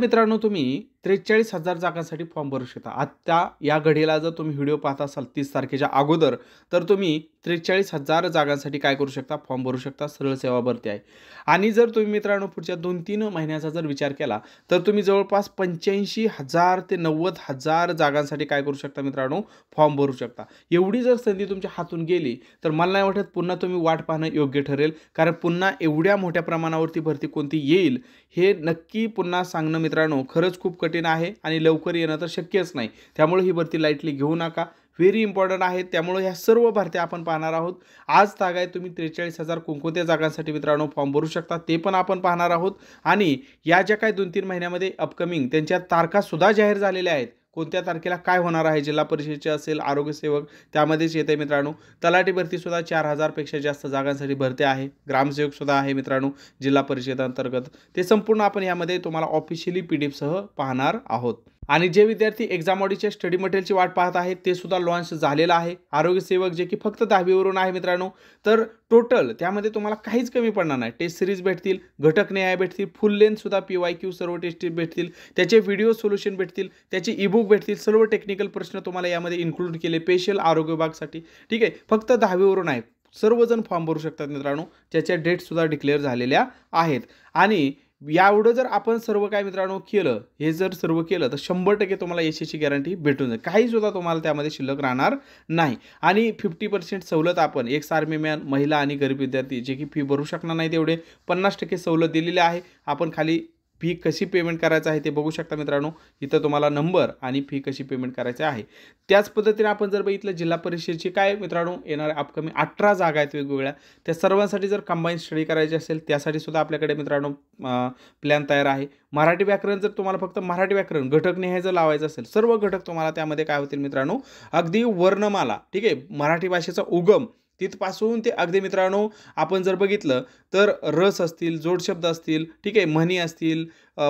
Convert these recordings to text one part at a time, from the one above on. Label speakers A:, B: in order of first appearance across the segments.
A: मित्रांनो तुम्ही त्रेचाळीस हजार जागांसाठी फॉर्म भरू शकता आत्ता या घडीला जर तुम्ही व्हिडिओ पाहत असाल तीस तारखेच्या अगोदर तर तुम्ही त्रेचाळीस हजार जागांसाठी काय करू शकता फॉर्म भरू शकता सरळ सेवा भरती आहे आणि जर तुम्ही मित्रांनो पुढच्या दोन तीन महिन्याचा जर विचार केला तर तुम्ही जवळपास पंच्याऐंशी हजार ते नव्वद हजार जागांसाठी काय करू शकता मित्रांनो फॉर्म भरू शकता एवढी जर संधी तुमच्या हातून गेली तर मला नाही वाटत पुन्हा तुम्ही वाट पाहणं योग्य ठरेल कारण पुन्हा एवढ्या मोठ्या प्रमाणावरती भरती कोणती येईल हे नक्की पुन्हा सांगणं मित्रांनो खरंच खूप कठीण कठीण आहे आणि लवकर येणं तर शक्यच नाही त्यामुळे ही भरती लाईटली घेऊ नका व्हेरी इम्पॉर्टंट आहे त्यामुळे ह्या सर्व भरत्या आपण पाहणार आहोत आज तागाय तुम्ही त्रेचाळीस हजार कोणकोणत्या जागांसाठी मित्रांनो फॉर्म भरू शकता ते पण आपण पाहणार आहोत आणि या ज्या काही दोन तीन महिन्यामध्ये अपकमिंग त्यांच्या तारखासुद्धा जाहीर झालेल्या आहेत कोणत्या तारखेला काय होणार आहे जिल्हा परिषदेचे असेल आरोग्यसेवक त्यामध्येच येते मित्रांनो तलाठी भरतीसुद्धा चार हजारपेक्षा जास्त जागांसाठी भरती आहे ग्रामसेवकसुद्धा आहे मित्रांनो जिल्हा परिषदेअंतर्गत ते संपूर्ण आपण यामध्ये तुम्हाला ऑफिशियली पी डी एफसह पाहणार आहोत आणि जे विद्यार्थी एक्झाम ऑडीच्या स्टडी मटेरियलची वाट पाहत आहेत ते सुद्धा लॉन्च झालेलं आहे आरोग्यसेवक जे की फक्त दहावीवरून आहे मित्रांनो तर टोटल त्यामध्ये तुम्हाला काहीच कमी पडणार नाही टेस्ट सिरीज भेटतील घटक न्याय भेटतील फुल लेनसुद्धा पी वाय क्यू सर्व टेस्ट भेटतील त्याचे व्हिडिओ सोल्युशन भेटतील त्याचे ईबुक भेटतील सर्व टेक्निकल प्रश्न तुम्हाला यामध्ये इन्क्लूड केले स्पेशल आरोग्य विभागसाठी ठीक आहे फक्त दहावीवरून आहे सर्वजण फॉर्म भरू शकतात मित्रांनो ज्याच्या डेटसुद्धा डिक्लेअर झालेल्या आहेत आणि यावढं जर आपण सर्व काय मित्रांनो केलं हे जर सर्व केलं तर शंभर टक्के तुम्हाला यशाची गॅरंटी भेटून जाईल काही सुद्धा तुम्हाला त्यामध्ये शिल्लक राहणार नाही आणि फिफ्टी पर्सेंट सवलत आपण एक्स आर्मी मॅन महिला आणि गरीब विद्यार्थी जे की फी भरू शकणार नाही तेवढे पन्नास टक्के सवलत दिलेली आहे आपण खाली फी कशी पेमेंट करायचं आहे ते बघू शकता मित्रांनो इथं तुम्हाला नंबर आणि फी कशी पेमेंट करायची आहे त्याच पद्धतीने आपण जर बघितलं जिल्हा परिषदेची काय मित्रांनो येणाऱ्या अपकमिंग अठरा जागा आहेत वेगवेगळ्या त्या सर्वांसाठी जर कंबाईन स्टडी करायची असेल त्यासाठी सुद्धा आपल्याकडे मित्रांनो प्लॅन तयार आहे मराठी व्याकरण जर तुम्हाला फक्त मराठी व्याकरण घटक न्यायचं जर लावायचं असेल सर्व घटक तुम्हाला त्यामध्ये काय होतील मित्रांनो अगदी वर्णमाला ठीक आहे मराठी भाषेचा उगम तिथपासून ते अगदी मित्रांनो आपण जर बघितलं तर रस असतील जोडशब्द असतील ठीक आहे म्हणी असतील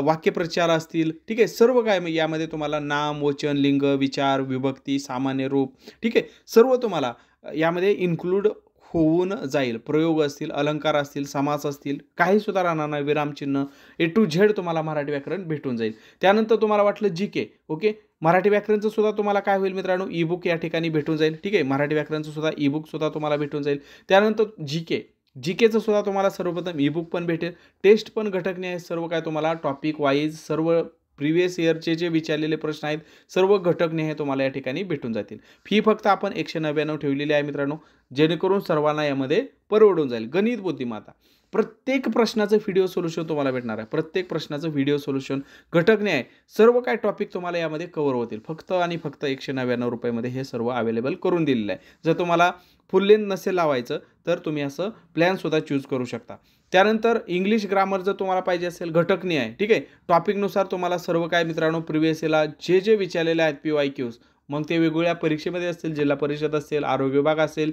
A: वाक्यप्रचार असतील ठीक आहे सर्व काय यामध्ये तुम्हाला नाम वचन लिंग विचार विभक्ती सामान्य रूप ठीक आहे सर्व तुम्हाला यामध्ये इन्क्लूड होऊन जाईल प्रयोग असतील अलंकार असतील समास असतील काही सुद्धा राहणार नाही विरामचिन्ह ए टू झेड तुम्हाला मराठी व्याकरण भेटून जाईल त्यानंतर तुम्हाला वाटलं जी के ओके मराठी व्याकरणचं सुद्धा तुम्हाला काय होईल मित्रांनो ई बुक या ठिकाणी भेटून जाईल ठीक आहे मराठी व्याकरणचं सुद्धा ई बुक सुद्धा तुम्हाला भेटून जाईल त्यानंतर जी के जी केचं सुद्धा तुम्हाला सर्वप्रथम ई बुक पण भेटेल टेस्ट पण घटकने आहे सर्व काय तुम्हाला टॉपिक वाईज सर्व प्रिव्हियस इयरचे जे विचारलेले प्रश्न आहेत सर्व घटकने हे तुम्हाला या ठिकाणी भेटून जातील फी फक्त आपण एकशे नव्याण्णव ठेवलेली आहे मित्रांनो जेणेकरून सर्वांना यामध्ये परवडून जाईल गणित बुद्धिमत्ता प्रत्येक प्रश्नाचं व्हिडिओ सोल्युशन तुम्हाला भेटणार आहे प्रत्येक प्रश्नाचं व्हिडिओ सोल्युशन घटकने आहे सर्व काय टॉपिक तुम्हाला यामध्ये कवर होतील फक्त आणि फक्त एकशे नव्याण्णव रुपयामध्ये हे सर्व अवेलेबल करून दिलेलं आहे जर तुम्हाला फुल लेन नसेल लावायचं तर तुम्ही असं प्लॅनसुद्धा चूज करू शकता त्यानंतर इंग्लिश ग्रामर जर तुम्हाला पाहिजे असेल घटक आहे ठीक आहे टॉपिकनुसार तुम्हाला सर्व काय मित्रांनो एला जे जे विचारलेले आहेत पी वाय क्यूज मग ते वेगवेगळ्या परीक्षेमध्ये असतील जिल्हा परिषद असेल आरोग्य विभाग असेल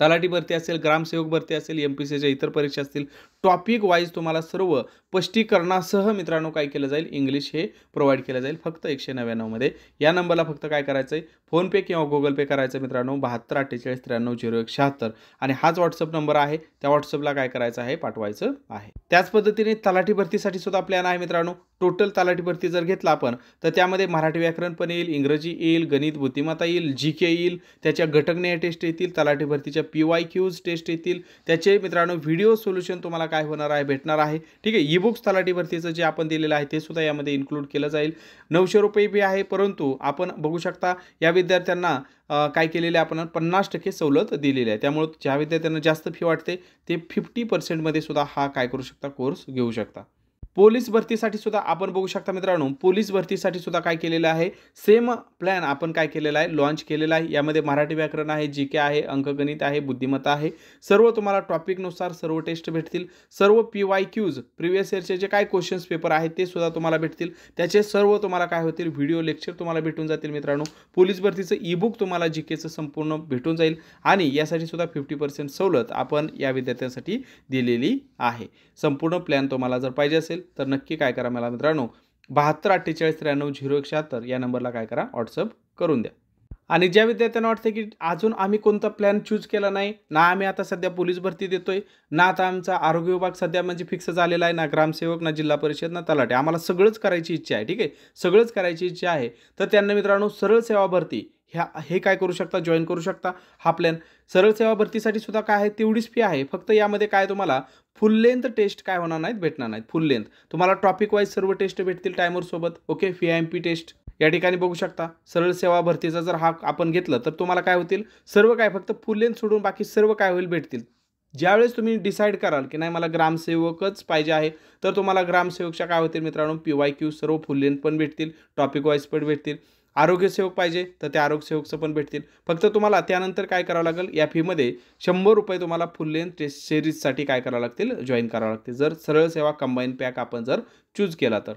A: तलाठी भरती असेल ग्रामसेवक भरती असेल एम इतर परीक्षा असतील टॉपिक वाईज तुम्हाला सर्व स्पष्टीकरणासह मित्रांनो काय केलं जाईल इंग्लिश हे प्रोव्हाइड केलं जाईल फक्त एकशे नव्याण्णवमध्ये या नंबरला फक्त काय करायचं आहे फोनपे किंवा गुगल पे करायचं मित्रांनो बहात्तर अठ्ठेचाळीस त्र्याण्णव झिरो एक शहात्तर आणि हाच व्हॉट्सअप नंबर आहे त्या व्हॉट्सअपला काय करायचं आहे पाठवायचं आहे त्याच पद्धतीने तलाठी भरतीसाठी सुद्धा प्लॅन आहे मित्रांनो टोटल तलाठी भरती जर घेतला आपण तर त्यामध्ये मराठी व्याकरण पण येईल इंग्रजी येईल गणित बुद्धिमत्ता येईल जी के येईल त्याच्या घटकने टेस्ट येतील तलाठी भरतीच्या पी वाय क्यूज टेस्ट येतील त्याचे मित्रांनो व्हिडिओ सोल्युशन तुम्हाला काय होणार आहे भेटणार आहे ठीक आहे ई बुक्स जे आपण दिलेलं आहे ते सुद्धा यामध्ये इन्क्लूड केलं जाईल नऊशे रुपये बी आहे परंतु आपण बघू शकता या विद्यार्थ्यांना काय केलेले आहे आपण पन्नास टक्के सवलत दिलेली आहे त्यामुळे ज्या विद्यार्थ्यांना जास्त फी वाटते ते फिफ्टी पर्सेंटमध्ये सुद्धा हा काय करू शकता कोर्स घेऊ शकता पोलीस भरतीसाठी सुद्धा आपण बघू शकता मित्रांनो पोलीस भरतीसाठी सुद्धा काय केलेलं आहे सेम प्लॅन आपण काय केलेला आहे लॉन्च केलेला आहे यामध्ये मराठी व्याकरण आहे जी के आहे अंकगणित आहे बुद्धिमत्ता आहे सर्व तुम्हाला टॉपिकनुसार सर्व टेस्ट भेटतील सर्व पी वाय क्यूज प्रिव्हियस इयरचे जे काय क्वेश्चन्स पेपर आहेत ते सुद्धा तुम्हाला भेटतील त्याचे सर्व तुम्हाला काय होतील व्हिडिओ लेक्चर तुम्हाला भेटून जातील मित्रांनो पोलीस भरतीचं ईबुक तुम्हाला जी केचं संपूर्ण भेटून जाईल आणि यासाठी सुद्धा फिफ्टी पर्सेंट सवलत आपण या विद्यार्थ्यांसाठी दिलेली आहे संपूर्ण प्लॅन तुम्हाला जर पाहिजे असेल तर नक्की काय करा मला मित्रांनो बहात्तर अठ्ठेचाळीस त्र्याण्णव झिरो एक शहात्तर या नंबरला काय करा व्हॉट्सअप करून द्या आणि ज्या विद्यार्थ्यांना वाटतं की अजून आम्ही कोणता प्लॅन चूज केला नाही ना आम्ही आता सध्या पोलीस भरती देतोय ना आता आमचा आरोग्य विभाग सध्या म्हणजे फिक्स झालेला आहे ना ग्रामसेवक ना जिल्हा परिषद ना तलाटे आम्हाला सगळंच करायची इच्छा आहे ठीक आहे सगळंच करायची इच्छा आहे तर त्यांना मित्रांनो सरळ सेवा भरती ह्या हे काय करू शकता जॉईन करू शकता हा प्लॅन सरळ सेवा भरतीसाठी सुद्धा काय आहे तेवढीच फी आहे फक्त यामध्ये काय तुम्हाला फुल लेंथ टेस्ट काय होणार नाहीत भेटणार नाहीत फुल लेंथ तुम्हाला टॉपिक वाईज सर्व टेस्ट भेटतील टायमरसोबत ओके फी एम पी टेस्ट या ठिकाणी बघू शकता सरळ सेवा भरतीचा जर हा आपण घेतलं तर तुम्हाला काय होतील सर्व काय फक्त फुल लेंथ सोडून बाकी सर्व काय होईल भेटतील ज्यावेळेस तुम्ही डिसाईड कराल की नाही मला ग्रामसेवकच पाहिजे आहे तर तुम्हाला ग्रामसेवकच्या काय होतील मित्रांनो पी वाय क्यू सर्व फुल लेंथ पण भेटतील टॉपिक वाईज पण भेटतील आरोग्यसेवक पाहिजे तर त्या आरोग्यसेवकचं पण भेटतील फक्त तुम्हाला त्यानंतर काय करावं लागेल या फीमध्ये शंभर रुपये तुम्हाला फुल लेन टेस्ट सिरीजसाठी काय करावं लागतील जॉईन करावं लागतील जर सरळ सेवा कंबाईन पॅक आपण जर चूज केला तर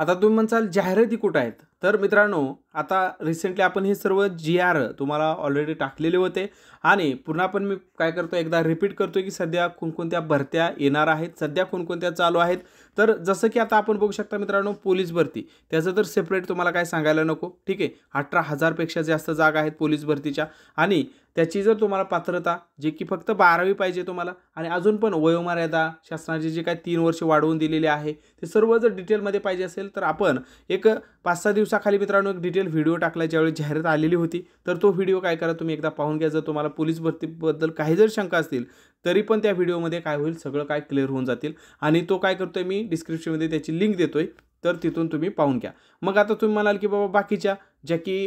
A: आता तुम्ही म्हणसाल जाहिराती कुठं आहेत तर मित्रांनो आता रिसेंटली आपण हे सर्व जी आर तुम्हाला ऑलरेडी टाकलेले होते आणि पुन्हा पण मी काय करतो एकदा रिपीट करतो की सध्या कोणकोणत्या भरत्या येणार आहेत सध्या कोणकोणत्या चालू आहेत तर जसं की आता आपण बघू शकता मित्रांनो पोलीस भरती त्याचं तर सेपरेट तुम्हाला काय सांगायला नको ठीक आहे अठरा हजारपेक्षा जास्त जागा आहेत पोलीस भरतीच्या आणि त्याची जर तुम्हाला पात्रता जे की फक्त बारावी पाहिजे तुम्हाला आणि अजून पण वयोमर्यादा शासनाचे जे काय तीन वर्ष वाढवून दिलेली आहे ते सर्व जर डिटेलमध्ये पाहिजे असेल तर आपण एक पाच सहा दिवसाखाली मित्रांनो एक डिटेल व्हिडिओ टाकला ज्यावेळी जाहिरात आलेली होती तर तो व्हिडिओ काय करा तुम्ही एकदा पाहून घ्या जर तुम्हाला पोलीस भरतीबद्दल काही जर शंका असतील तरी पण त्या व्हिडिओमध्ये काय होईल सगळं काय क्लिअर होऊन जातील आणि तो काय करतोय मी डिस्क्रिप्शनमध्ये त्याची लिंक देतोय तर तिथून तुम्ही पाहून घ्या मग आता तुम्ही म्हणाल की बाबा बाकीच्या ज्या की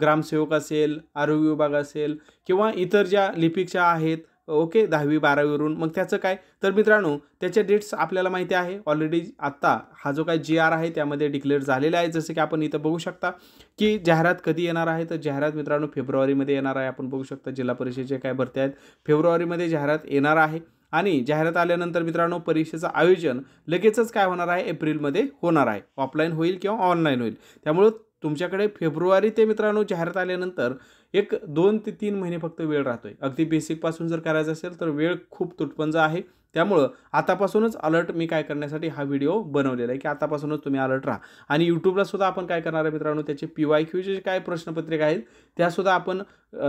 A: ग्रामसेवक असेल आरोग्य विभाग असेल किंवा इतर ज्या लिपिकच्या आहेत ओके दहावी बारावीवरून मग त्याचं काय तर मित्रांनो त्याच्या डेट्स आपल्याला माहिती आहे ऑलरेडी आत्ता हा जो काय जी आर आहे त्यामध्ये डिक्लेअर झालेला आहे जसं की आपण इथं बघू शकता की जाहिरात कधी येणार आहे तर जाहिरात मित्रांनो फेब्रुवारीमध्ये येणार आहे आपण बघू शकता जिल्हा परिषदेचे काय भरते आहेत फेब्रुवारीमध्ये जाहिरात येणार आहे आणि जाहिरात आल्यानंतर मित्रांनो परीक्षेचं आयोजन लगेचच काय होणार आहे एप्रिलमध्ये होणार आहे ऑफलाईन होईल किंवा ऑनलाईन होईल त्यामुळं तुमच्याकडे फेब्रुवारी ते मित्रांनो जाहिरात आल्यानंतर एक दोन ते तीन महिने फक्त वेळ राहतोय अगदी बेसिकपासून जर करायचं असेल तर वेळ खूप तुटपंज आहे त्यामुळं आतापासूनच अलर्ट मी काय करण्यासाठी हा व्हिडिओ बनवलेला आहे की आतापासूनच तुम्ही अलर्ट राहा आणि यूट्यूबला सुद्धा आपण काय करणार आहे मित्रांनो त्याचे पी वाय क्यूचे जे काय प्रश्नपत्रिका आहेत त्यासुद्धा आपण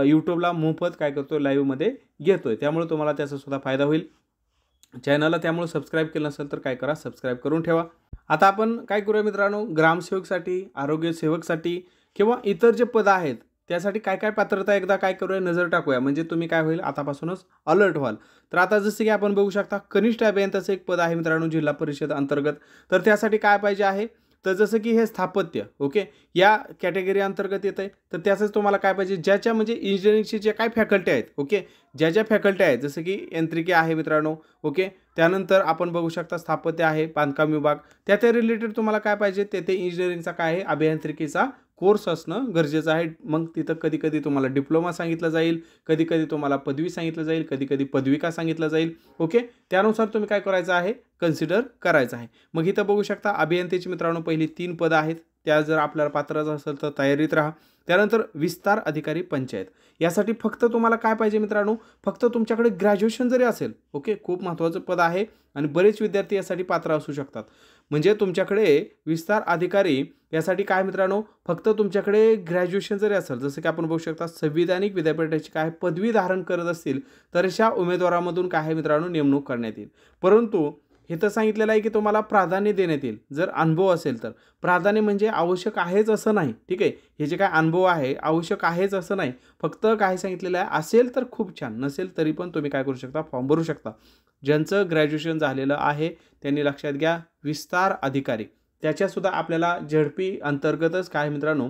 A: यूट्यूबला मोफत काय करतो लाईव्हमध्ये घेतोय त्यामुळे तुम्हाला त्याचा सुद्धा फायदा होईल चॅनलला त्यामुळे सबस्क्राईब केलं नसेल तर काय करा सबस्क्राईब करून ठेवा आता आपण काय करूया मित्रांनो ग्रामसेवकसाठी आरोग्यसेवकसाठी किंवा इतर जे पदं आहेत त्यासाठी काय काय पात्रता एकदा काय करूया नजर टाकूया म्हणजे तुम्ही काय होईल आतापासूनच अलर्ट व्हाल तर आता जसं की आपण बघू शकता कनिष्ठ अभियंताचं एक पद आहे मित्रांनो जिल्हा परिषद अंतर्गत तर त्यासाठी काय पाहिजे आहे तर जसं की हे स्थापत्य ओके या कॅटेगरी अंतर्गत येत आहे तर त्याचंच तुम्हाला काय पाहिजे ज्याच्या म्हणजे इंजिनिअरिंगची ज्या काय फॅकल्टी आहेत ओके ज्या ज्या फॅकल्टी आहेत जसं की यांत्रिकी आहे मित्रांनो ओके त्यानंतर आपण बघू शकता स्थापत्य आहे बांधकाम विभाग त्या रिलेटेड तुम्हाला काय पाहिजे ते ते इंजिनिअरिंगचा काय आहे अभियांत्रिकीचा कोर्स असणं गरजेचं आहे मग तिथं कधी कधी तुम्हाला डिप्लोमा सांगितलं जाईल कधी कधी तुम्हाला पदवी सांगितलं जाईल कधी कधी पदविका सांगितलं जाईल ओके त्यानुसार तुम्ही काय करायचं आहे कन्सिडर करायचं आहे मग इथं बघू शकता अभियंतेची मित्रांनो पहिली तीन पदं आहेत त्या जर आपल्याला पात्राचं असेल तर तयारीत राहा त्यानंतर विस्तार अधिकारी पंचायत यासाठी फक्त तुम्हाला काय पाहिजे मित्रांनो फक्त तुमच्याकडे ग्रॅज्युएशन जरी असेल ओके खूप महत्त्वाचं पद आहे आणि बरेच विद्यार्थी यासाठी पात्र असू शकतात म्हणजे तुमच्याकडे विस्तार अधिकारी यासाठी काय मित्रांनो फक्त तुमच्याकडे ग्रॅज्युएशन जरी असेल जसं की आपण बघू शकता संविधानिक विद्यापीठाची काय पदवी धारण करत असतील तर अशा उमेदवारामधून काय मित्रांनो नेमणूक करण्यात येईल परंतु तर सांगितलेलं आहे की तुम्हाला प्राधान्य देण्यात येईल जर अनुभव असेल तर प्राधान्य म्हणजे आवश्यक आहेच असं नाही ठीक आहे हे जे काय अनुभव आहे आवश्यक आहेच असं नाही फक्त काय सांगितलेलं आहे असेल तर खूप छान नसेल तरी पण तुम्ही काय करू शकता फॉर्म भरू शकता ज्यांचं ग्रॅज्युएशन झालेलं आहे त्यांनी लक्षात घ्या विस्तार अधिकारी त्याच्यासुद्धा आपल्याला झडपी अंतर्गतच काय मित्रांनो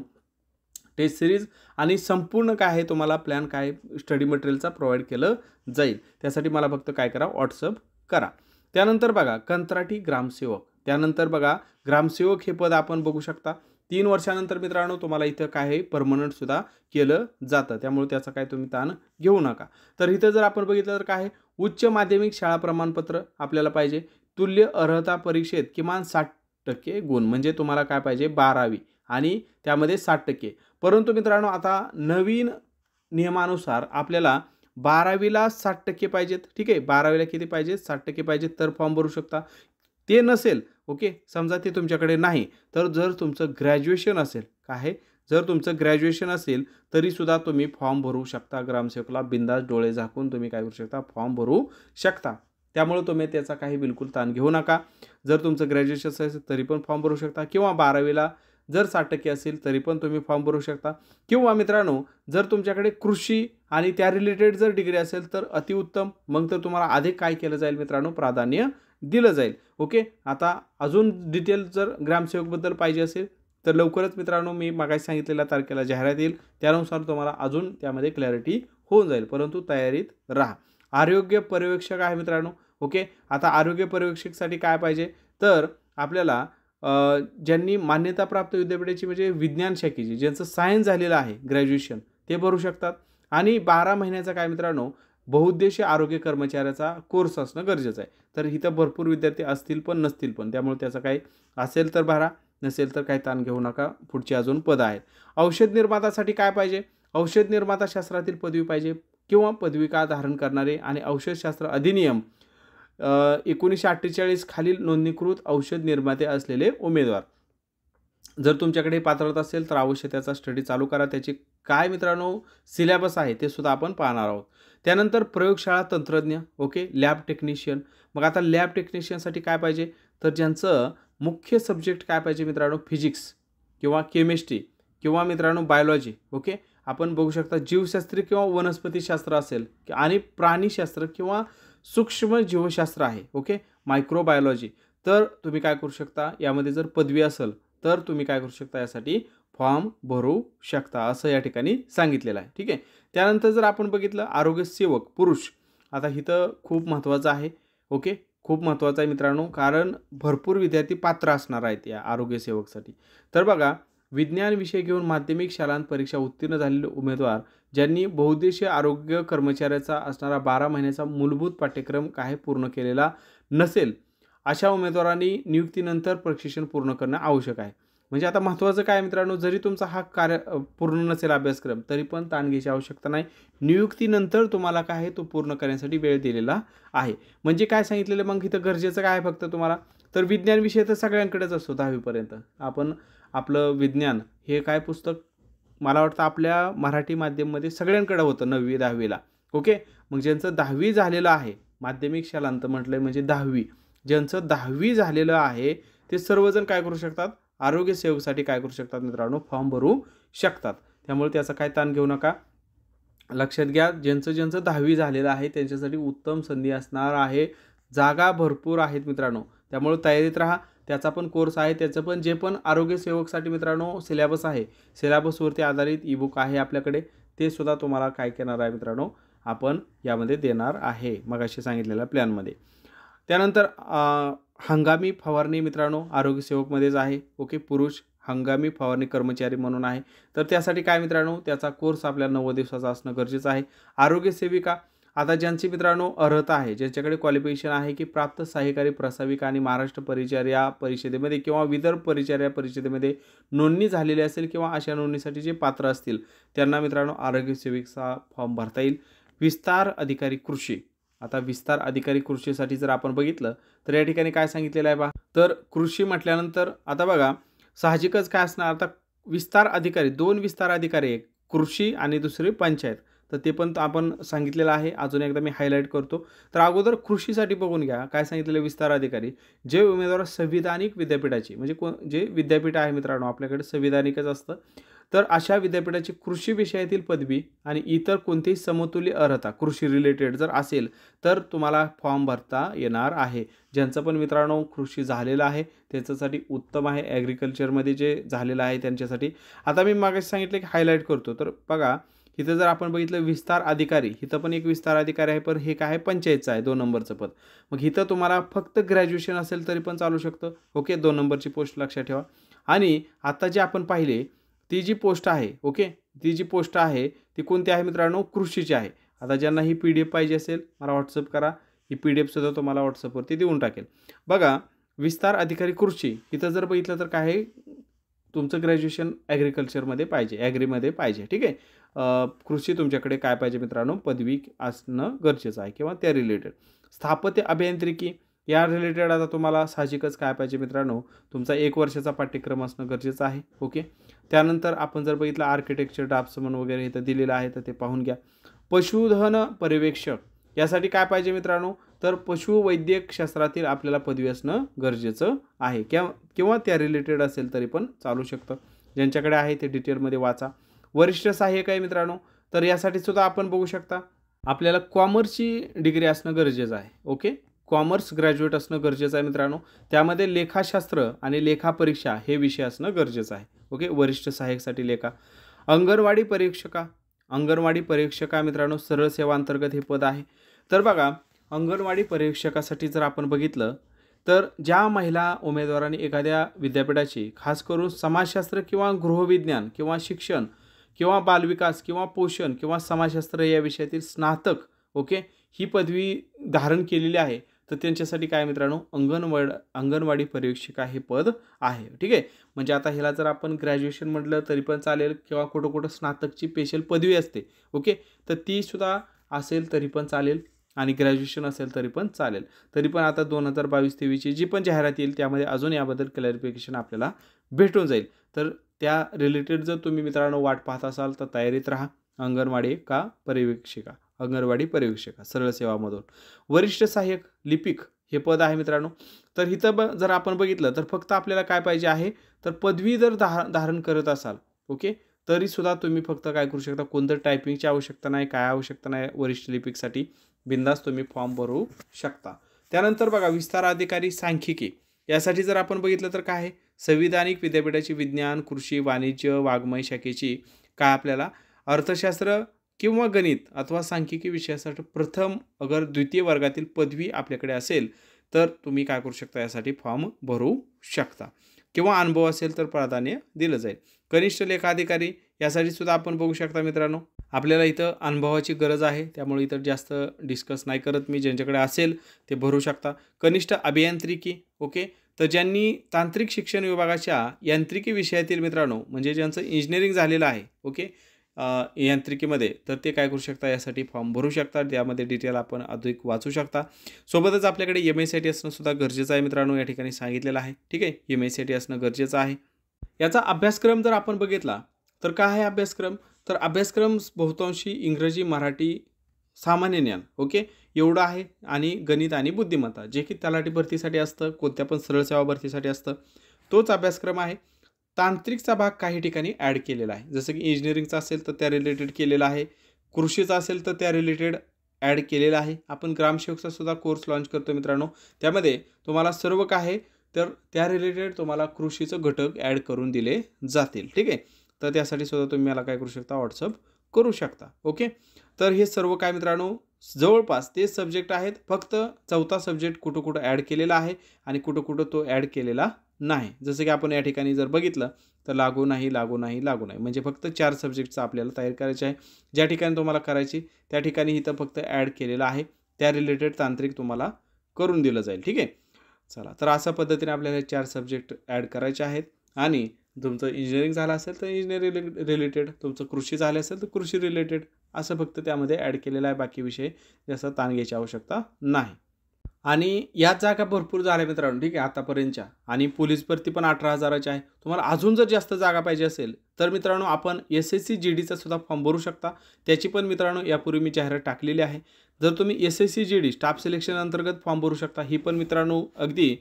A: टेस्ट सिरीज आणि संपूर्ण काय आहे तुम्हाला प्लॅन काय स्टडी मटेरियलचा प्रोव्हाइड केलं जाईल त्यासाठी मला फक्त काय करा व्हॉट्सअप करा त्यानंतर बघा कंत्राटी ग्रामसेवक त्यानंतर बघा ग्रामसेवक हे पद आपण बघू शकता तीन वर्षानंतर मित्रांनो तुम्हाला इथं काय परमनंट सुद्धा केलं जातं त्यामुळे त्याचा काय तुम्ही ताण घेऊ नका तर इथं जर आपण बघितलं तर काय उच्च माध्यमिक शाळा प्रमाणपत्र आपल्याला पाहिजे तुल्य अर्हता परीक्षेत किमान साठ टक्के गुण म्हणजे तुम्हाला काय पाहिजे बारावी आणि त्यामध्ये साठ टक्के परंतु मित्रांनो आता नवीन नियमानुसार आपल्याला बारावीला साठ टक्के पाहिजेत ठीक आहे बारावीला किती पाहिजेत साठ टक्के पाहिजेत तर फॉर्म भरू शकता ते नसेल ओके समजा ते तुमच्याकडे नाही तर जर तुमचं ग्रॅज्युएशन असेल काय जर तुमचं ग्रॅज्युएशन असेल तरीसुद्धा तुम्ही फॉर्म भरू शकता ग्रामसेवकला बिंदास डोळे झाकून तुम्ही काय करू शकता फॉर्म भरू शकता त्यामुळे तुम्ही त्याचा काही बिलकुल ताण घेऊ नका जर तुमचं ग्रॅज्युएशन असेल तरी पण फॉर्म भरू शकता किंवा बारावीला जर साठ टक्के असेल तरी पण तुम्ही फॉर्म भरू शकता किंवा मित्रांनो जर तुमच्याकडे कृषी आणि त्या रिलेटेड जर डिग्री असेल तर अतिउत्तम मग तर तुम्हाला अधिक काय केलं जाईल मित्रांनो प्राधान्य दिलं जाईल ओके आता अजून डिटेल जर ग्रामसेवकबद्दल पाहिजे असेल तर लवकरच मित्रांनो मी मागाशी सांगितलेल्या तारखेला जाहिरात येईल त्यानुसार तुम्हाला अजून त्यामध्ये क्लॅरिटी होऊन जाईल परंतु तयारीत राहा आरोग्य पर्यवेक्षक आहे मित्रांनो ओके आता आरोग्य पर्यवेक्षकसाठी काय पाहिजे तर आपल्याला ज्यांनी मान्यताप्राप्त विद्यापीठाची म्हणजे विज्ञान शाखेची ज्यांचं सायन्स झालेलं आहे ग्रॅज्युएशन ते भरू शकतात आणि बारा महिन्याचा काय मित्रांनो बहुउद्देशीय आरोग्य कर्मचाऱ्याचा कोर्स असणं गरजेचं आहे तर इथं भरपूर विद्यार्थी असतील पण नसतील पण त्यामुळे त्याचा काही असेल तर भरा नसेल तर काही ताण घेऊ नका पुढची अजून पदं आहेत औषध निर्मातासाठी काय पाहिजे औषध शास्त्रातील पदवी पाहिजे किंवा पदविका धारण करणारे आणि औषधशास्त्र अधिनियम एकोणीसशे अठ्ठेचाळीस खालील नोंदणीकृत औषध निर्माते असलेले उमेदवार जर तुमच्याकडे पात्रता असेल तर अवश्य त्याचा स्टडी चालू करा त्याचे काय मित्रांनो सिलेबस आहे ते सुद्धा आपण पाहणार आहोत त्यानंतर प्रयोगशाळा तंत्रज्ञ ओके लॅब टेक्निशियन मग आता लॅब टेक्निशियनसाठी काय पाहिजे तर ज्यांचं मुख्य सब्जेक्ट काय पाहिजे मित्रांनो फिजिक्स किंवा केमिस्ट्री किंवा मित्रांनो बायोलॉजी ओके आपण बघू शकता जीवशास्त्री किंवा वनस्पतीशास्त्र असेल आणि प्राणीशास्त्र किंवा सूक्ष्म जीवशास्त्र आहे ओके मायक्रोबायोलॉजी तर तुम्ही काय करू शकता यामध्ये जर पदवी असेल तर तुम्ही काय करू शकता यासाठी फॉर्म भरू शकता असं या ठिकाणी सांगितलेलं आहे ठीक आहे त्यानंतर जर आपण बघितलं आरोग्यसेवक पुरुष आता इथं खूप महत्त्वाचं आहे ओके खूप महत्त्वाचं आहे मित्रांनो कारण भरपूर विद्यार्थी पात्र असणार आहेत या आरोग्यसेवकसाठी तर बघा विज्ञान विषय घेऊन माध्यमिक शालांत परीक्षा उत्तीर्ण झालेले उमेदवार ज्यांनी बहुद्देशीय आरोग्य कर्मचाऱ्याचा असणारा बारा महिन्याचा मूलभूत पाठ्यक्रम काय पूर्ण केलेला नसेल अशा उमेदवारांनी नियुक्तीनंतर प्रशिक्षण पूर्ण करणं आवश्यक आहे म्हणजे आता महत्त्वाचं काय मित्रांनो जरी तुमचा हा कार्य पूर्ण नसेल अभ्यासक्रम तरी पण ताण घ्यायची आवश्यकता नाही नियुक्तीनंतर तुम्हाला काय आहे तो पूर्ण करण्यासाठी वेळ दिलेला आहे म्हणजे काय सांगितलेलं मग इथं गरजेचं काय फक्त तुम्हाला तर विज्ञान विषय तर सगळ्यांकडेच असतो दहावीपर्यंत आपण आपलं विज्ञान हे काय पुस्तक मला वाटतं आपल्या मराठी माध्यममध्ये सगळ्यांकडे होतं नववी दहावीला ओके मग ज्यांचं दहावी झालेलं आहे माध्यमिक शालांत म्हटलं आहे म्हणजे दहावी ज्यांचं दहावी झालेलं आहे ते सर्वजण काय करू शकतात आरोग्य काय करू शकतात मित्रांनो फॉर्म भरू शकतात त्यामुळे त्याचा काय ताण घेऊ नका लक्षात घ्या ज्यांचं ज्यांचं दहावी झालेलं आहे त्यांच्यासाठी उत्तम संधी असणार आहे जागा भरपूर आहेत मित्रांनो त्यामुळे तयारीत राहा त्याचा पण कोर्स आहे त्याचं पण जे पण आरोग्यसेवकसाठी मित्रांनो सिलेबस आहे सिलेबसवरती आधारित ई बुक आहे आपल्याकडे ते सुद्धा तुम्हाला काय करणार आहे मित्रांनो आपण यामध्ये देणार आहे मग अशी सांगितलेल्या प्लॅनमध्ये त्यानंतर हंगामी फवारणी मित्रांनो आरोग्यसेवकमध्येच आहे ओके पुरुष हंगामी फवारणी कर्मचारी म्हणून आहे तर त्यासाठी काय मित्रांनो त्याचा कोर्स आपल्याला नव्वद दिवसाचा असणं गरजेचं आहे आरोग्यसेविका आता ज्यांची मित्रांनो अर्हता आहे ज्यांच्याकडे क्वालिफिकेशन आहे की प्राप्त सहकारी प्रस्ताविका आणि महाराष्ट्र परिचर्या परिषदेमध्ये किंवा विदर्भ परिचर्या परिषदेमध्ये नोंदणी झालेली असेल किंवा अशा नोंदणीसाठी जे पात्र असतील त्यांना मित्रांनो आरोग्य फॉर्म भरता येईल विस्तार अधिकारी कृषी आता विस्तार अधिकारी कृषीसाठी जर आपण बघितलं तर या ठिकाणी काय सांगितलेलं आहे बा तर कृषी म्हटल्यानंतर आता बघा साहजिकच काय असणार आता विस्तार अधिकारी दोन विस्तार अधिकारी एक कृषी आणि दुसरी पंचायत तर ते पण आपण सांगितलेलं आहे अजून एकदा मी हायलाईट करतो तर अगोदर कृषीसाठी बघून घ्या काय सांगितलेलं विस्तार अधिकारी जे उमेदवार संविधानिक विद्यापीठाची म्हणजे कोण जे विद्यापीठ आहे मित्रांनो आपल्याकडे संविधानिकच असतं तर अशा विद्यापीठाची कृषी विषयातील पदवी आणि इतर कोणतीही समतुल्य अर्हता कृषी रिलेटेड जर असेल तर तुम्हाला फॉर्म भरता येणार आहे ज्यांचं पण मित्रांनो कृषी झालेलं आहे त्याच्यासाठी उत्तम आहे ॲग्रिकल्चरमध्ये जे झालेलं आहे त्यांच्यासाठी आता मी मागे सांगितलं की हायलाईट करतो तर बघा इथं जर आपण बघितलं विस्तार अधिकारी इथं पण एक विस्तार अधिकारी आहे पण हे काय आहे पंचायतचं आहे दोन नंबरचं पद मग इथं तुम्हाला फक्त ग्रॅज्युएशन असेल तरी पण चालू शकतं ओके दोन नंबरची पोस्ट लक्षात ठेवा आणि आता जे आपण पाहिले ती जी पोस्ट आहे ओके ती जी पोस्ट आहे ती कोणती आहे मित्रांनो कृषीची आहे आता ज्यांना ही पी डी एफ पाहिजे असेल मला व्हॉट्सअप करा ही पी डी एफसुद्धा तुम्हाला व्हॉट्सअपवरती देऊन टाकेल बघा विस्तार अधिकारी कृषी इथं जर बघितलं तर काय आहे तुमचं ग्रॅज्युएशन ॲग्रिकल्चरमध्ये पाहिजे ॲग्रीमध्ये पाहिजे ठीक आहे कृषी तुमच्याकडे काय पाहिजे मित्रांनो पदवी असणं गरजेचं आहे किंवा त्या रिलेटेड स्थापत्य अभियांत्रिकी या रिलेटेड आता तुम्हाला साहजिकच काय पाहिजे मित्रांनो तुमचा एक वर्षाचा पाठ्यक्रम असणं गरजेचं आहे ओके त्यानंतर आपण जर बघितलं आर्किटेक्चर ड्राफ्समन वगैरे इथं दिलेलं आहे तर ते पाहून घ्या पशुधन पर्यवेक्षक यासाठी काय पाहिजे मित्रांनो तर पशुवैद्यक शास्त्रातील आपल्याला पदवी असणं गरजेचं आहे किंवा किंवा त्या रिलेटेड असेल तरी पण चालू शकतं ज्यांच्याकडे आहे ते डिटेलमध्ये वाचा वरिष्ठ सहाय्यक आहे मित्रांनो तर यासाठी सुद्धा आपण बघू शकता आपल्याला कॉमर्सची डिग्री असणं गरजेचं आहे ओके कॉमर्स ग्रॅज्युएट असणं गरजेचं आहे मित्रांनो त्यामध्ये लेखाशास्त्र आणि लेखापरीक्षा हे विषय असणं गरजेचं आहे ओके वरिष्ठ सहाय्यकसाठी लेखा अंगणवाडी परीक्षका अंगणवाडी परीक्षका मित्रांनो सरळ सेवा अंतर्गत हे पद आहे तर बघा अंगणवाडी परीक्षकासाठी जर आपण बघितलं तर ज्या महिला उमेदवारांनी एखाद्या विद्यापीठाची खास करून समाजशास्त्र किंवा गृहविज्ञान किंवा शिक्षण किंवा बालविकास किंवा पोषण किंवा समाजशास्त्र या विषयातील स्नातक ओके ही पदवी धारण केलेली आहे तर त्यांच्यासाठी काय मित्रांनो अंगणवाड अंगणवाडी पर्यवेक्षिका हे पद आहे ठीक आहे म्हणजे आता ह्याला जर आपण ग्रॅज्युएशन म्हटलं तरी पण चालेल किंवा कुठं कुठं स्नातकची स्पेशल पदवी असते ओके तर तीसुद्धा असेल तरी पण चालेल आणि ग्रॅज्युएशन असेल तरी पण चालेल तरी पण आता दोन हजार बावीस तेवीसची जी पण जाहिरात येईल त्यामध्ये अजून याबद्दल क्लॅरिफिकेशन आपल्याला भेटून जाईल तर त्या रिलेटेड जर तुम्ही मित्रांनो वाट पाहत असाल तर तयारीत राहा अंगणवाडी का पर्यवेक्षिका अंगणवाडी पर्यवेक्षिका सरळ सेवामधून वरिष्ठ सहाय्यक लिपिक हे पद आहे मित्रांनो तर इथं ब जर आपण बघितलं तर फक्त आपल्याला काय पाहिजे आहे तर पदवी जर धा धारण करत असाल ओके तरीसुद्धा तुम्ही फक्त काय करू शकता कोणतं टायपिंगची आवश्यकता नाही काय आवश्यकता नाही वरिष्ठ लिपिकसाठी बिंदास तुम्ही फॉर्म भरू शकता त्यानंतर बघा विस्तार अधिकारी सांख्यिकी यासाठी जर आपण बघितलं तर काय आहे संविधानिक विद्यापीठाची विज्ञान कृषी वाणिज्य वाङ्मय शाखेची काय आपल्याला अर्थशास्त्र किंवा गणित अथवा सांख्यिकी विषयासाठी प्रथम अगर द्वितीय वर्गातील पदवी आपल्याकडे असेल तर तुम्ही काय करू शकता यासाठी फॉर्म भरू शकता किंवा अनुभव असेल तर प्राधान्य दिलं जाईल कनिष्ठ लेखाधिकारी यासाठी सुद्धा आपण बघू शकता मित्रांनो आपल्याला इथं अनुभवाची गरज आहे त्यामुळे इतर जास्त डिस्कस नाही करत मी ज्यांच्याकडे असेल ते भरू शकता कनिष्ठ अभियांत्रिकी ओके तर ज्यांनी तांत्रिक शिक्षण विभागाच्या यांत्रिकी विषयातील मित्रांनो म्हणजे ज्यांचं इंजिनिअरिंग झालेलं आहे ओके यांत्रिकीमध्ये तर ते काय करू शकता यासाठी फॉर्म भरू शकता त्यामध्ये डिटेल आपण अधिक वाचू शकता सोबतच आपल्याकडे एम एस आय टी असणं सुद्धा गरजेचं आहे मित्रांनो या ठिकाणी सांगितलेलं आहे ठीक आहे एम एस आय टी असणं गरजेचं आहे याचा अभ्यासक्रम जर आपण बघितला तर काय आहे अभ्यासक्रम तर अभ्यासक्रम बहुतांशी इंग्रजी मराठी सामान्य ज्ञान ओके एवढं आहे आणि गणित आणि बुद्धिमत्ता जे की तलाठी भरतीसाठी असतं कोणत्या पण सरळ सेवा भरतीसाठी असतं तोच अभ्यासक्रम आहे तांत्रिकचा भाग काही ठिकाणी ॲड केलेला आहे जसं की इंजिनिअरिंगचा असेल तर त्या रिलेटेड केलेला आहे कृषीचा असेल तर त्या रिलेटेड ॲड केलेला आहे आपण ग्रामसेवकचा सुद्धा कोर्स लॉन्च करतो मित्रांनो त्यामध्ये तुम्हाला सर्व काय आहे तर त्या रिलेटेड तुम्हाला कृषीचं घटक ॲड करून दिले जातील ठीक आहे तर त्यासाठी सुद्धा तुम्ही मला काय करू शकता व्हॉट्सअप करू शकता ओके तर हे सर्व काय मित्रांनो जवळपास ते सब्जेक्ट आहेत फक्त चौथा सब्जेक्ट कुठं कुठं ॲड केलेला आहे आणि कुठं कुठं तो ॲड केलेला नाही जसं की आपण या ठिकाणी जर बघितलं तर लागू नाही लागू नाही लागू नाही म्हणजे फक्त चार सब्जेक्टचा आपल्याला तयार करायचे आहे ज्या ठिकाणी तुम्हाला करायची त्या ठिकाणी इथं फक्त ॲड केलेलं आहे त्या रिलेटेड तांत्रिक तुम्हाला करून दिलं जाईल ठीक आहे चला तर अशा पद्धतीने आपल्याला चार सब्जेक्ट ॲड करायचे आहेत आणि तुमचं इंजिनिअरिंग झालं असेल तर इंजिनिअरिंग रिलेटेड तुमचं कृषी झालं असेल तर कृषी रिलेटेड असं फक्त त्यामध्ये ॲड केलेलं आहे बाकी विषय जसं ताण घ्यायची आवश्यकता नाही आणि याच जागा भरपूर झाल्या मित्रांनो ठीक आहे आतापर्यंतच्या आणि पोलीस भरती पण अठरा हजाराच्या आहे तुम्हाला अजून जर जास्त जागा पाहिजे असेल तर मित्रांनो आपण एस एस सी जी डीचा सुद्धा फॉर्म भरू शकता त्याची पण मित्रांनो यापूर्वी मी जाहिरात टाकलेली आहे जर तुम्ही S S C G D staff selection अंतर्गत फॉर्म भरू शकता ही पण मित्रांनो अगदी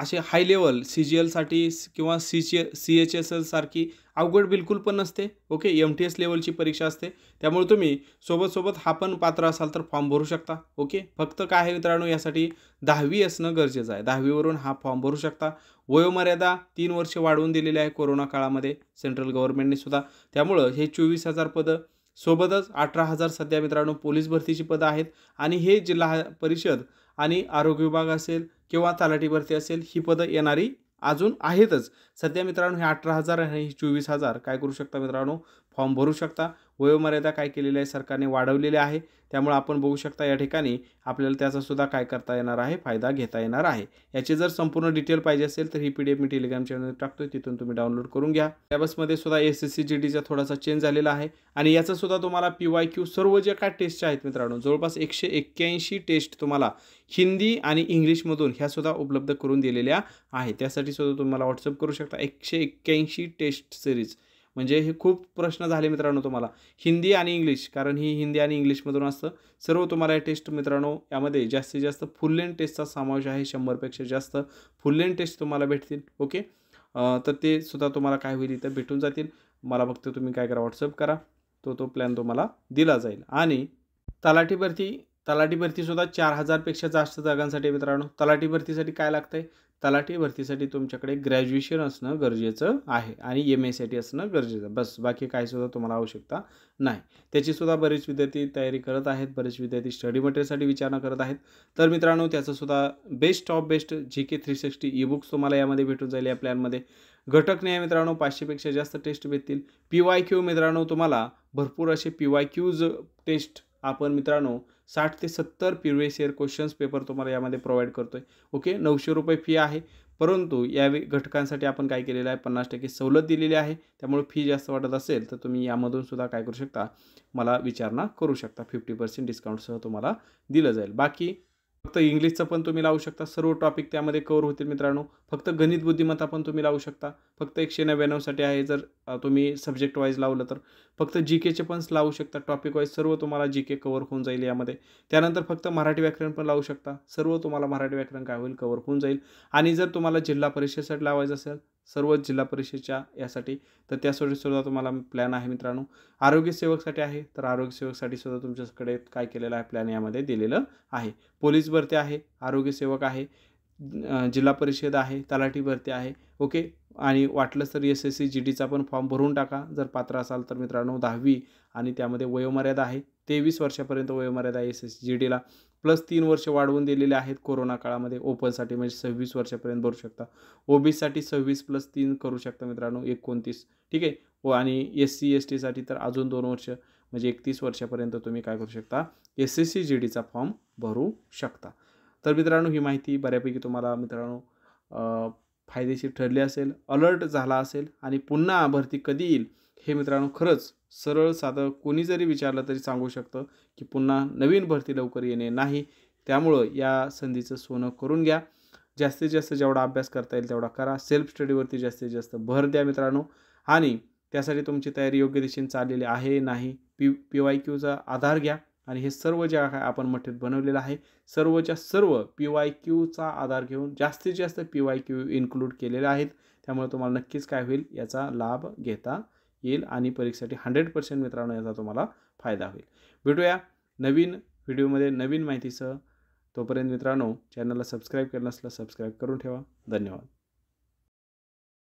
A: असे हाय लेवल सी जी एलसाठी किंवा C A C H S एलसारखी अवघड बिलकुल पण नसते ओके एम टी एस लेवलची परीक्षा असते त्यामुळे तुम्ही सोबतसोबत हा पण पात्र असाल तर फॉर्म भरू शकता ओके फक्त काय आहे मित्रांनो यासाठी दहावी असणं गरजेचं आहे दहावीवरून हा फॉर्म भरू शकता वयोमर्यादा तीन वर्ष वाढवून दिलेली आहे कोरोना काळामध्ये सेंट्रल गव्हर्नमेंटने सुद्धा त्यामुळं हे चोवीस हजार पदं सोबतच अठरा हजार सध्या मित्रांनो पोलीस भरतीची पदं आहेत आणि हे जिल्हा परिषद आणि आरोग्य विभाग असेल किंवा तलाठी भरती असेल ही पदं येणारी अजून आहेतच सध्या मित्रांनो हे अठरा हजार आणि चोवीस हजार काय करू शकता मित्रांनो फॉर्म भरू शकता वयोमर्यादा काय केलेली आहे सरकारने वाढवलेली आहे त्यामुळे आपण बघू शकता या ठिकाणी आपल्याला त्याचासुद्धा काय करता येणार आहे फायदा घेता येणार आहे याची जर संपूर्ण डिटेल पाहिजे असेल तर ही पी डी एफ मी टेलिग्राम चॅनल टाकतोय तिथून तुम्ही डाउनलोड करून घ्या सिलेबसमध्ये सुद्धा एस एस सी जी डीचा थोडासा चेंज झालेला आहे आणि याचासुद्धा तुम्हाला पी वाय क्यू सर्व जे काय टेस्ट आहेत मित्रांनो जवळपास एकशे एक्क्याऐंशी टेस्ट तुम्हाला हिंदी आणि इंग्लिशमधून ह्यासुद्धा उपलब्ध करून दिलेल्या आहेत त्यासाठी सुद्धा तुम्हाला व्हॉट्सअप करू शकता एकशे एक्क्याऐंशी टेस्ट सिरीज म्हणजे हे खूप प्रश्न झाले मित्रांनो तुम्हाला हिंदी आणि इंग्लिश कारण ही हिंदी आणि इंग्लिशमधून असतं सर्व तुम्हाला या टेस्ट मित्रांनो यामध्ये जास्तीत जास्त फुल लेन टेस्टचा समावेश आहे शंभरपेक्षा जास्त फुल लेन टेस्ट तुम्हाला भेटतील ओके तर ते सुद्धा तुम्हाला काय होईल इथं भेटून जातील मला फक्त तुम्ही काय करा व्हॉट्सअप करा तो तो प्लॅन तुम्हाला दिला जाईल आणि तलाठीवरती तलाठी भरतीसुद्धा चार हजारपेक्षा जास्त जागांसाठी मित्रांनो तलाठी भरतीसाठी काय लागतं आहे तलाठी भरतीसाठी तुमच्याकडे ग्रॅज्युएशन असणं गरजेचं आहे आणि एम एसाठी असणं गरजेचं बस बाकी सुद्धा तुम्हाला आवश्यकता नाही त्याचीसुद्धा बरेच विद्यार्थी तयारी करत आहेत बरेच विद्यार्थी स्टडी मटेरियलसाठी विचारणा करत आहेत तर मित्रांनो त्याचंसुद्धा best of best G K three sixty e books तुम्हाला यामध्ये भेटून जाईल या प्लॅनमध्ये घटक नाही मित्रांनो पाचशेपेक्षा जास्त टेस्ट भेटतील पी वाय क्यू मित्रांनो तुम्हाला भरपूर असे पी वाय क्यूज टेस्ट आपण मित्रांनो साठ ते सत्तर प्रिव्हियस इयर क्वेश्चन्स पेपर तुम्हाला यामध्ये प्रोव्हाइड करतो आहे ओके नऊशे रुपये फी आहे परंतु या घटकांसाठी आपण काय केलेलं आहे पन्नास टक्के सवलत दिलेली आहे त्यामुळे फी जास्त वाटत असेल तर तुम्ही यामधून सुद्धा काय करू शकता मला विचारणा करू शकता फिफ्टी पर्सेंट डिस्काउंटसह तुम्हाला दिलं जाईल बाकी फक्त इंग्लिशचं पण तुम्ही लावू शकता सर्व टॉपिक त्यामध्ये कवर होतील मित्रांनो फक्त गणित बुद्धिमत्ता पण तुम्ही लावू शकता फक्त एकशे नव्याण्णवसाठी आहे जर तुम्ही सब्जेक्ट वाईज लावलं तर फक्त जी केचे पण लावू शकता टॉपिक वाईज सर्व तुम्हाला जी के कवर होऊन जाईल यामध्ये त्यानंतर फक्त मराठी व्याकरण पण लावू शकता सर्व तुम्हाला मराठी व्याकरण काय होईल कवर होऊन जाईल आणि जर तुम्हाला जिल्हा परिषदेसाठी लावायचं असेल सर्वच जिल्हा परिषदेच्या यासाठी तर त्यासाठी सुद्धा तुम्हाला प्लॅन आहे मित्रांनो आरोग्यसेवकसाठी आहे तर आरोग्यसेवकसाठी सुद्धा तुमच्याकडे काय केलेलं आहे प्लॅन यामध्ये दिलेलं आहे पोलीस भरती आहे आरोग्यसेवक आहे जिल्हा परिषद आहे तलाठी भरती आहे ओके आणि वाटलंच तर एस एस सी जी डीचा पण फॉर्म भरून टाका जर पात्र असाल तर मित्रांनो दहावी आणि त्यामध्ये वयोमर्यादा आहे तेवीस वर्षापर्यंत वयोमर्यादा एस एस सी जी डीला प्लस तीन वर्ष वाढवून दिलेले आहेत कोरोना काळामध्ये ओपनसाठी म्हणजे सव्वीस वर्षापर्यंत भरू शकता बीसाठी सव्वीस प्लस तीन करू शकता मित्रांनो एकोणतीस ठीक आहे व आणि एस सी एस टीसाठी तर अजून दोन वर्ष म्हणजे एकतीस वर्षापर्यंत तुम्ही काय करू शकता एस एस सी जी डीचा फॉर्म भरू शकता तर मित्रांनो ही माहिती बऱ्यापैकी तुम्हाला मित्रांनो फायदेशीर ठरली असेल अलर्ट झाला असेल आणि पुन्हा भरती कधी येईल हे मित्रांनो खरंच सरळ साधं कोणी जरी विचारलं तरी सांगू शकतं की पुन्हा नवीन भरती लवकर येणे नाही त्यामुळं या संधीचं सोनं करून घ्या जास्तीत जास्त जेवढा अभ्यास करता येईल तेवढा करा सेल्फ स्टडीवरती जास्तीत जास्त भर द्या मित्रांनो आणि त्यासाठी तुमची तयारी योग्य दिशेने चाललेली आहे नाही पी पी वाय क्यूचा आधार घ्या आणि हे सर्व जे काय आपण मठेत बनवलेलं आहे सर्वच्या सर्व पी वाय क्यूचा आधार घेऊन जास्तीत जास्त पी वाय क्यू इन्क्लूड केलेले आहेत त्यामुळे तुम्हाला नक्कीच काय होईल याचा लाभ घेता येईल आणि परीक्षेसाठी हंड्रेड पर्सेंट मित्रांनो याचा तुम्हाला फायदा होईल भेटूया नवीन व्हिडिओमध्ये नवीन माहितीसह तोपर्यंत मित्रांनो चॅनलला सबस्क्राईब केलं नसलं सबस्क्राईब करून ठेवा धन्यवाद